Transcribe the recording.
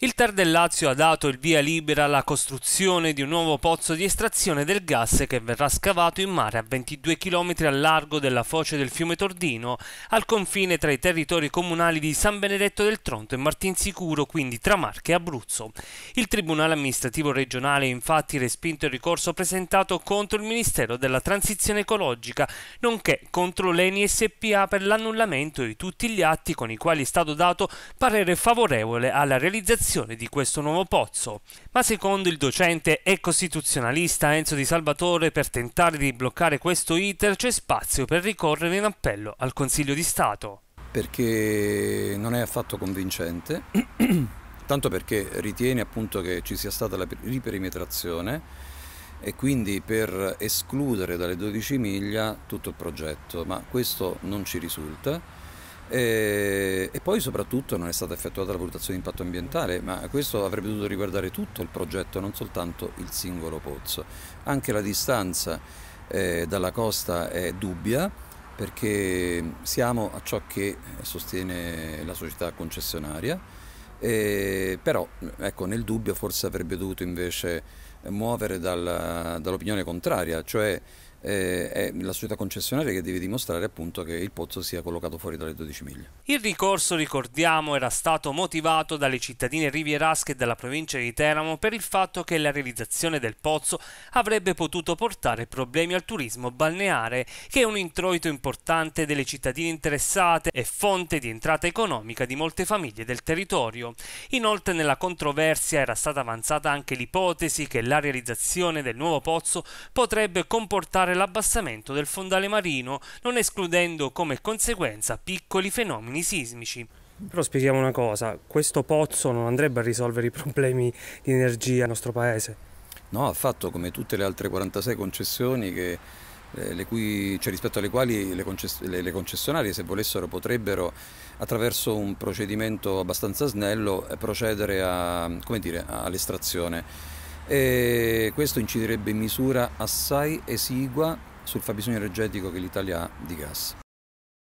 Il TAR del Lazio ha dato il via libera alla costruzione di un nuovo pozzo di estrazione del gas che verrà scavato in mare a 22 km a largo della foce del fiume Tordino, al confine tra i territori comunali di San Benedetto del Tronto e Martinsicuro, quindi tra Marche e Abruzzo. Il Tribunale amministrativo regionale ha infatti respinto il ricorso presentato contro il Ministero della Transizione Ecologica, nonché contro l'ENI SPA per l'annullamento di tutti gli atti con i quali è stato dato parere favorevole alla realizzazione realizzazione di questo nuovo pozzo, ma secondo il docente e costituzionalista Enzo Di Salvatore per tentare di bloccare questo iter c'è spazio per ricorrere in appello al Consiglio di Stato. Perché non è affatto convincente, tanto perché ritiene appunto che ci sia stata la riperimetrazione e quindi per escludere dalle 12 miglia tutto il progetto, ma questo non ci risulta e, eh, e, poi soprattutto non è stata effettuata la valutazione di impatto ambientale, ma questo avrebbe dovuto riguardare tutto il progetto, non soltanto il singolo pozzo. Anche la distanza eh, dalla costa è dubbia perché siamo a ciò che eh, sostiene la società concessionaria, eh, però ecco, nel dubbio forse avrebbe dovuto invece muovere dalla, dall'opinione contraria, cioè eh, è la società concessionaria che deve dimostrare appunto che il pozzo sia collocato fuori dalle 12 miglia. Il ricorso, ricordiamo, era stato motivato dalle cittadine rivierasche e dalla provincia di Teramo per il fatto che la realizzazione del pozzo avrebbe potuto portare problemi al turismo balneare, che è un introito importante delle cittadine interessate e fonte di entrata economica di molte famiglie del territorio. Inoltre nella controversia era stata avanzata anche l'ipotesi che la realizzazione del nuovo pozzo potrebbe comportare l'abbassamento del fondale marino, non escludendo come conseguenza piccoli fenomeni sismici. Però spieghiamo una cosa, questo pozzo non andrebbe a risolvere i problemi di energia del nostro paese? No, affatto, come tutte le altre 46 concessioni che eh, cui, cioè rispetto alle quali le, concess le, le, concessionarie se volessero potrebbero attraverso un procedimento abbastanza snello procedere all'estrazione e questo inciderebbe in misura assai esigua sul fabbisogno energetico che l'Italia ha di gas.